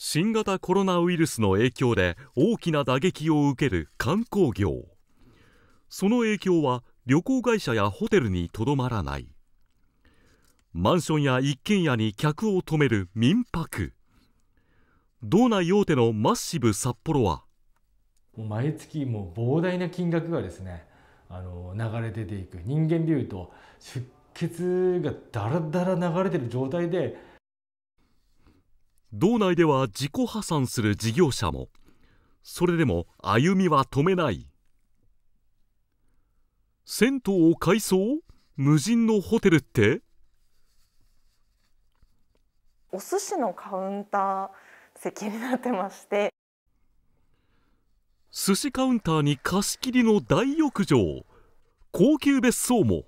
新型コロナウイルスの影響で大きな打撃を受ける観光業その影響は旅行会社やホテルにとどまらないマンションや一軒家に客を泊める民泊道内大手のマッシブ札幌は毎月もう膨大な金額がですねあの流れ出ていく人間でいうと出血がだらだら流れてる状態で道内では自己破産する事業者もそれでも歩みは止めない銭湯を改装無人のホテルってお寿司のカウンター席になってまして寿司カウンターに貸し切りの大浴場高級別荘も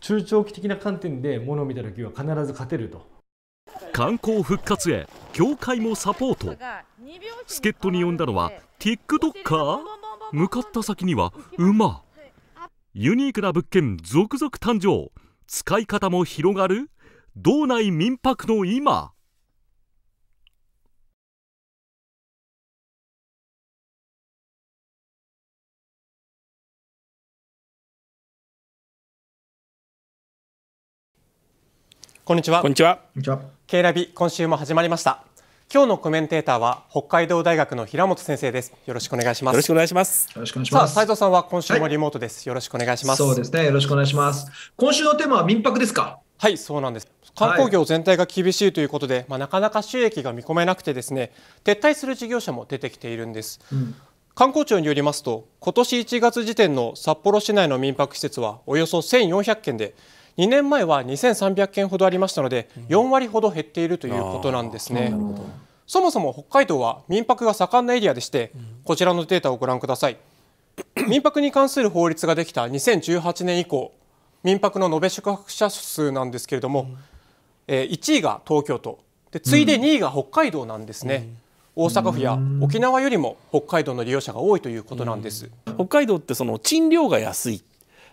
中長期的な観点で物を見た時は必ず勝てると観光復活へ協会もサポート助っ人に呼んだのは TikToker 向かった先には馬ユニークな物件続々誕生使い方も広がる道内民泊の今こんにちは。こんにちは。K ラビ今週も始まりました。今日のコメンテーターは北海道大学の平本先生です。よろしくお願いします。よろしくお願いします。よろしくお願いします。さあ、斉藤さんは今週もリモートです、はい、よろしくお願いします。そうですね。よろしくお願いします。今週のテーマは民泊ですか。はい、そうなんです。観光業全体が厳しいということで、はい、まあ、なかなか収益が見込めなくてですね、撤退する事業者も出てきているんです。うん観光庁によりますと今年1月時点の札幌市内の民泊施設はおよそ1400件で2年前は2300件ほどありましたので、4割ほど減っているということなんですね。そもそも北海道は民泊が盛んなエリアでして、こちらのデータをご覧ください。民泊に関する法律ができた2018年以降、民泊の延べ宿泊者数なんですけれども、うえー、1位が東京都で、次いで2位が北海道なんですね。うん大阪府や沖縄よりも北海道の利用者が多いということなんです、北海道ってその賃料が安いっ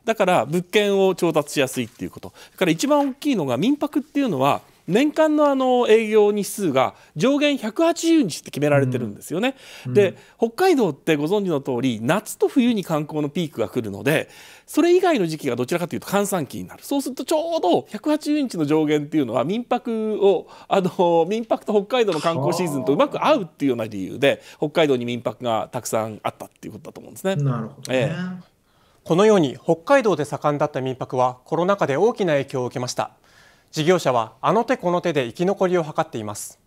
だから物件を調達しやすいっていうことから一番大きいのが民泊っていうのは年間のあの営業日数が上限180日って決められてるんですよね。うん、で北海道ってご存知の通り夏と冬に観光のピークが来るのでそれ以外の時期がどちらかというと閑散期になるそうするとちょうど180日の上限っていうのは民泊をあの民泊と北海道の観光シーズンとうまく合うっていうような理由で北海道に民泊がたくさんあったっていうことだと思うんですね。なるほど、ね、ええこのように北海道で盛んだった民泊はコロナ禍で大きな影響を受けました事業者はあの手この手で生き残りを図っています